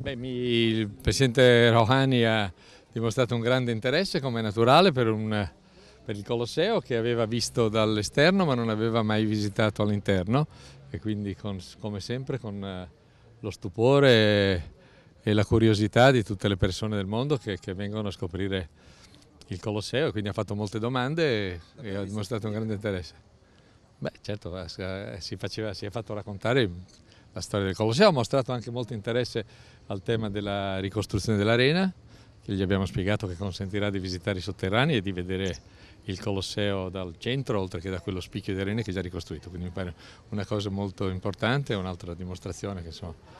Beh, mi, il presidente Rohani ha dimostrato un grande interesse, come è naturale, per, un, per il Colosseo che aveva visto dall'esterno ma non aveva mai visitato all'interno e quindi con, come sempre con eh, lo stupore e, e, la curiosità di tutte le persone del mondo che, che vengono a scoprire il Colosseo, quindi ha fatto molte domande e, e ha dimostrato un grande interesse. Beh certo, eh, si, faceva, si è fatto raccontare la storia del Colosseo, ha mostrato anche molto interesse al tema della ricostruzione dell'arena, che gli abbiamo spiegato che consentirà di visitare i sotterranei e di vedere il Colosseo dal centro, oltre che da quello spicchio di arena che è già ricostruito, quindi mi pare una cosa molto importante, un'altra dimostrazione che insomma,